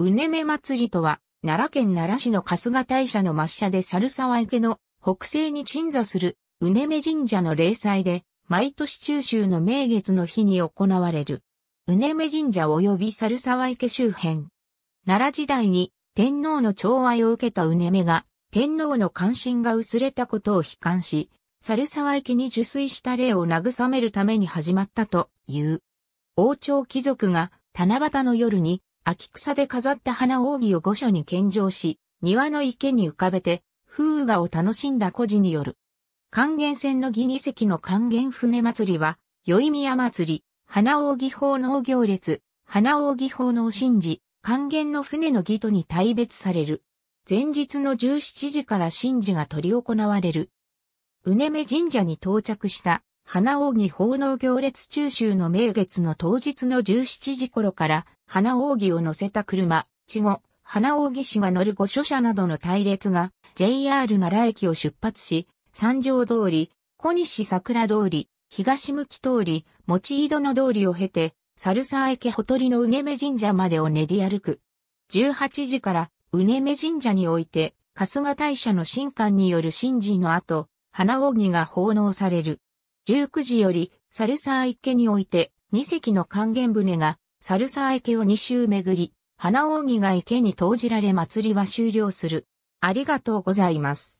うねめ祭りとは、奈良県奈良市の春日大社の抹社で猿沢池の北西に鎮座するうねめ神社の霊祭で、毎年中秋の名月の日に行われる。うねめ神社及び猿沢池周辺。奈良時代に天皇の寵愛を受けたうねめが、天皇の関心が薄れたことを悲観し、猿沢池に受水した霊を慰めるために始まったという。王朝貴族が七夕の夜に秋草で飾った花扇を御所に献上し、庭の池に浮かべて、風雅を楽しんだ孤児による。還元船の儀二席の還元船祭りは、宵宮祭り、花扇奉納行列、花扇奉納神事、還元の船の儀とに大別される。前日の17時から神事が取り行われる。うねめ神社に到着した花扇奉納行列中秋の名月の当日の17時頃から、花扇を乗せた車、稚後、花扇氏が乗る御所車などの隊列が、JR 奈良駅を出発し、三条通り、小西桜通り、東向通り、持井戸の通りを経て、猿沢池ほとりのうねめ神社までを練り歩く。18時から、うねめ神社において、春日大社の神官による神事の後、花扇が奉納される。19時より、サルサー池において、2隻の還元船が、サルサー池を2周巡り、花扇が池に投じられ祭りは終了する。ありがとうございます。